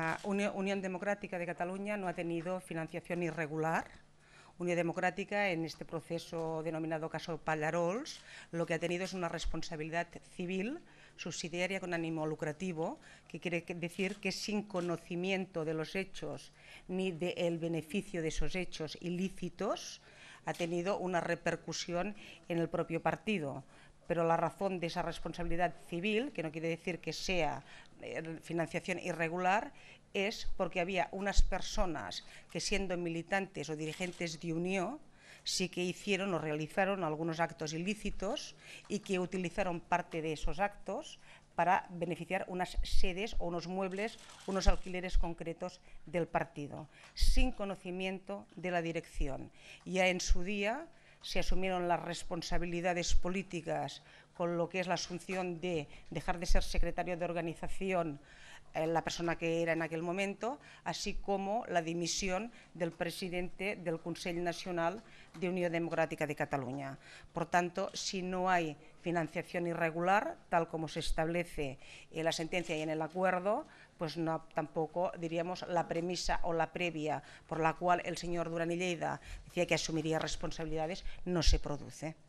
A Unión Democrática de Cataluña no ha tenido financiación irregular. Unión Democrática, en este proceso denominado caso Pallarols, lo que ha tenido es una responsabilidad civil subsidiaria con ánimo lucrativo, que quiere decir que sin conocimiento de los hechos ni del beneficio de esos hechos ilícitos, ha tenido una repercusión en el propio partido pero la razón de esa responsabilidad civil, que no quiere decir que sea eh, financiación irregular, es porque había unas personas que siendo militantes o dirigentes de Unión, sí que hicieron o realizaron algunos actos ilícitos y que utilizaron parte de esos actos para beneficiar unas sedes o unos muebles, unos alquileres concretos del partido, sin conocimiento de la dirección. Ya en su día se asumieron las responsabilidades políticas con lo que es la asunción de dejar de ser secretario de organización eh, la persona que era en aquel momento, así como la dimisión del presidente del Consejo Nacional de Unión Democrática de Cataluña. Por tanto, si no hay financiación irregular, tal como se establece en la sentencia y en el acuerdo, pues no tampoco diríamos la premisa o la previa por la cual el señor Duran decía que asumiría responsabilidades no se produce.